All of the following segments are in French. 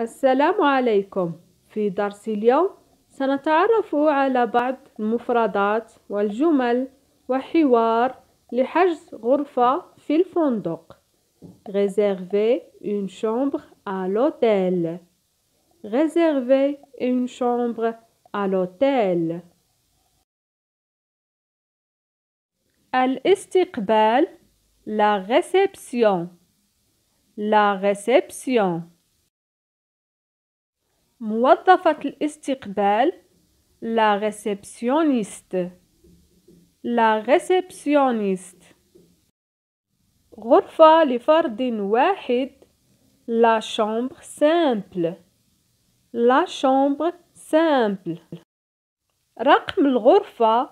السلام عليكم في درس اليوم سنتعرف على بعض المفردات والجمل وحوار لحجز غرفة في الفندق Réserver une chambre à l'hôtel. Réserver une chambre à l'hôtel. الاستقبال la réception la réception موظفة الاستقبال la réceptionniste la réceptionniste غرفة لفرد واحد la chambre simple la chambre simple رقم الغرفة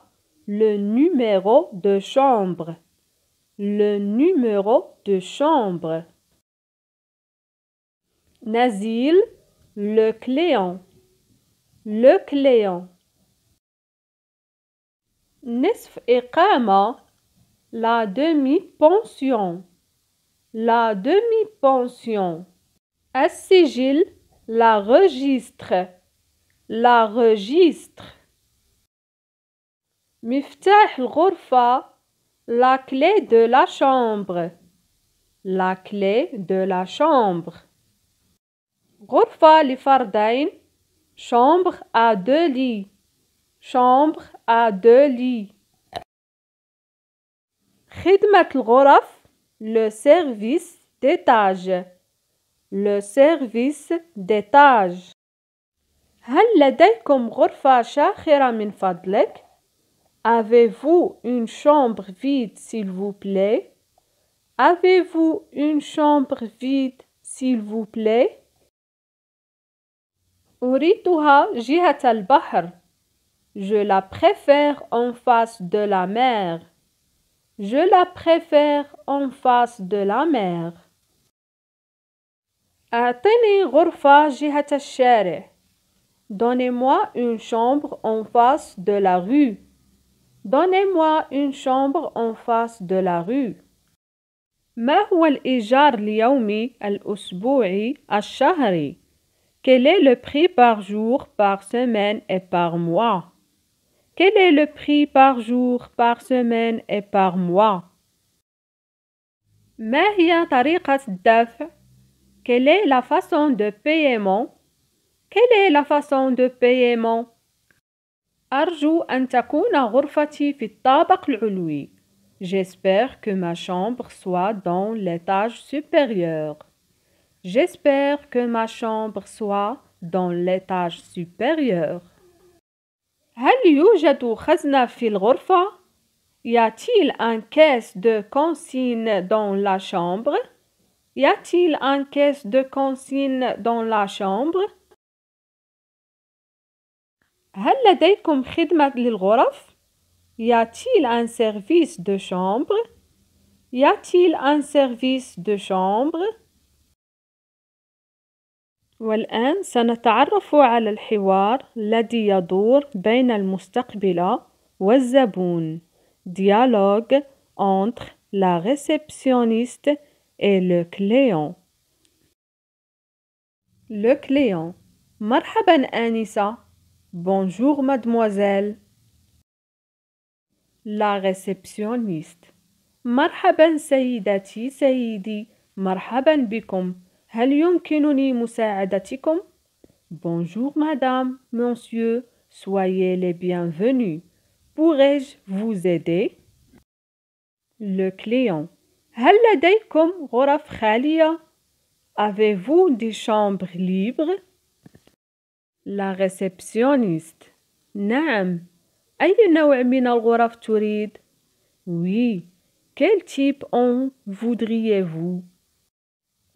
le numéro de chambre le numéro de chambre Nazil le client, le client. Nisf iqama, la demi-pension, la demi-pension. As-sigil, la registre, la registre. Miftah al la clé de la chambre, la clé de la chambre. غرفة لفردين chambre à deux lits chambre à deux lits خدمة الغرف le service d'étage le service d'étage هل لديكم غرفة شاخرة من فضلك؟ Avez-vous une chambre vide, s'il vous plaît? Avez-vous une chambre vide, s'il vous plaît? Je la préfère en face de la mer. Je la préfère en face de la mer. Donnez-moi une chambre en face de la rue. Donnez-moi une chambre en face de la rue. ما هو الإيجار اليومي الأسبوعي الشهري؟ quel est le prix par jour, par semaine et par mois? Quel est le prix par jour, par semaine et par mois? ما هي Quelle est la façon de paiement? Quelle est la façon de paiement? أرجو أن تكون غرفتي J'espère que ma chambre soit dans l'étage supérieur. J'espère que ma chambre soit dans l'étage supérieur. Y a-t-il un caisse de consigne dans la chambre? Y a-t-il un caisse de consigne dans la chambre? Y a-t-il un service de chambre? Y a-t-il un service de chambre? والآن سنتعرف على الحوار الذي يدور بين المستقبلة والزبون ديالوغ entre la réceptionniste et le client لو client مرحبا أنسة بونجور mademoiselle la réceptionniste مرحبا سيدتي سيدي مرحبا بكم Bonjour madame, monsieur, soyez les bienvenus. Pourrais-je vous aider? Le client. هل لديكم غرف خالية؟ Avez-vous des chambres libres? La réceptionniste. Oui. Quel type en voudriez-vous?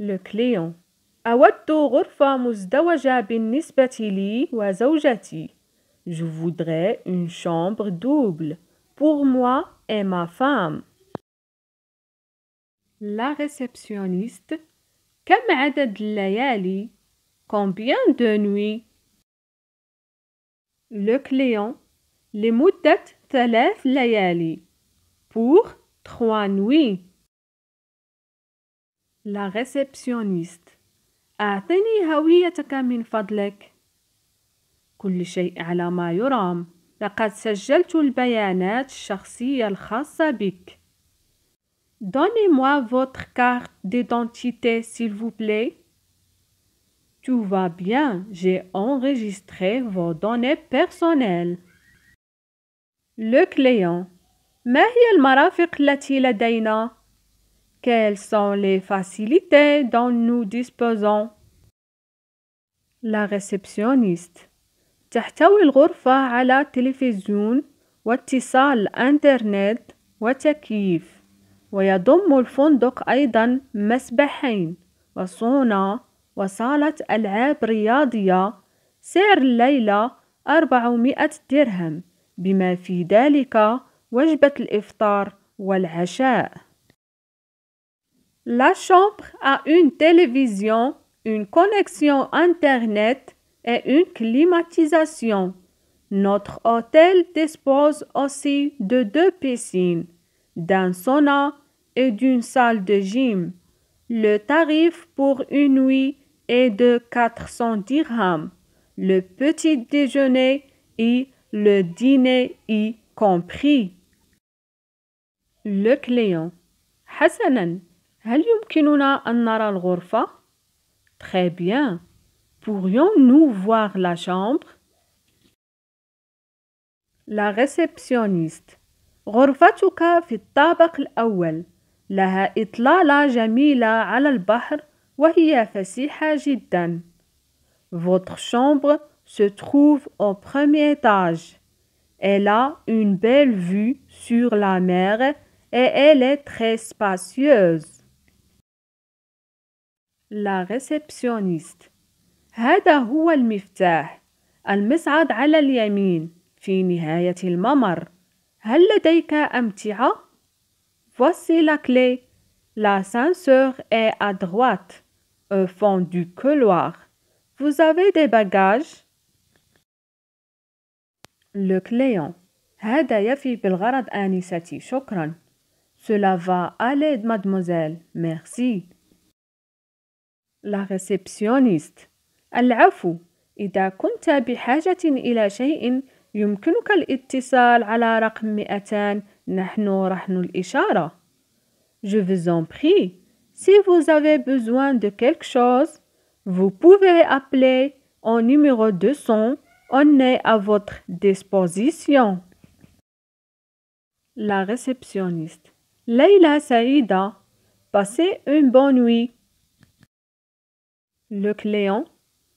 Le client. Awato ghurfa muzdawaja bin-nisbati li wa zawjati. Je voudrais une chambre double pour moi et ma femme. La réceptionniste. Kam 'adad layali Combien de nuits? Le client. Les muddat 3 layali. Pour trois nuits. لا ريسبسيونيست أعطني هويتك من فضلك كل شيء على ما يرام لقد سجلت البيانات الشخصية الخاصة بك دوني موا فوتر كارت ديدونتيتي سيل فو بلي تو فا بيان جي انريجستري فو دوني بيرسونيل لو كليون ما هي المرافق التي لدينا؟ Quelles sont les facilités dont nous disposons? La réceptionniste تحتوي الغرفة على تلفزيون واتصال أنترنت وتكييف ويضم الفندق أيضا مسبحين وصونا وصالة ألعاب رياضية سعر الليلة 400 درهم بما في ذلك وجبة الإفطار والعشاء La chambre a une télévision, une connexion Internet et une climatisation. Notre hôtel dispose aussi de deux piscines, d'un sauna et d'une salle de gym. Le tarif pour une nuit est de 400 dirhams, le petit déjeuner et le dîner y compris. Le client. Hassanen هل يمكننا أن نرى الغرفة؟ Très bien. Pourrions-nous voir la chambre? La réceptionniste. Votre chambre se trouve au premier étage. Elle a une belle vue sur la mer et elle est très spacieuse. لا ريسبسيونيست هذا هو المفتاح المصعد على اليمين في نهاية الممر هل لديك أمتعة؟ Voici la clé. L'ascenseur est à droite, au fond du couloir. Vous avez des bagages؟ Le client. هذا يفي بالغرض آنستي. شكرا. Cela va aller, mademoiselle. Merci. La réceptionniste. العفو إذا كنت بحاجة إلى شيء يمكنك الاتصال على رقم 200 نحن رهن الإشارة. Je vous en prie. Si vous avez besoin de quelque chose, vous pouvez appeler au numéro 200. On est à votre disposition. La réceptionniste. Leila Saïda, passez une bonne nuit. Le client.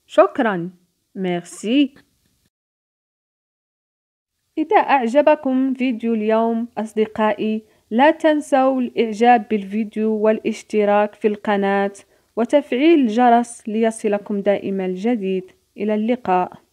شكرا. Merci. إذا أعجبكم فيديو اليوم أصدقائي لا تنسوا الإعجاب بالفيديو والاشتراك في القناة وتفعيل الجرس ليصلكم دائما الجديد إلى اللقاء